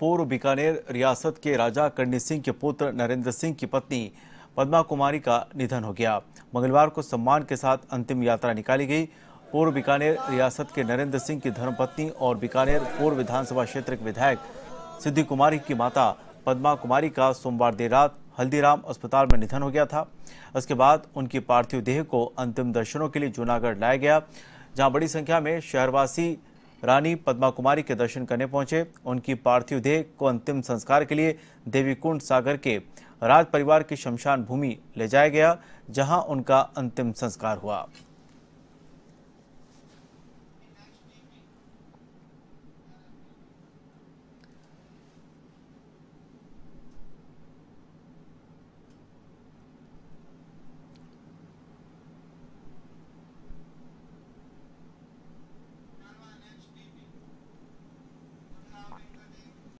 पूर्व बीकानेर रियासत के राजा करणी सिंह के पुत्र नरेंद्र सिंह की पत्नी पद्मा कुमारी का निधन हो गया मंगलवार को सम्मान के साथ अंतिम यात्रा निकाली गई पूर्व बीकानेर रियासत के नरेंद्र सिंह की धर्मपत्नी और बीकानेर पूर्व विधानसभा क्षेत्र के विधायक सिद्धि कुमारी की माता पद्मा कुमारी का सोमवार देर रात हल्दीराम अस्पताल में निधन हो गया था इसके बाद उनकी पार्थिव देह को अंतिम दर्शनों के लिए जूनागढ़ लाया गया जहां बड़ी संख्या में शहरवासी रानी पद्मा कुमारी के दर्शन करने पहुंचे उनकी पार्थिव देह को अंतिम संस्कार के लिए देवी कुंड सागर के राज परिवार की शमशान भूमि ले जाया गया जहां उनका अंतिम संस्कार हुआ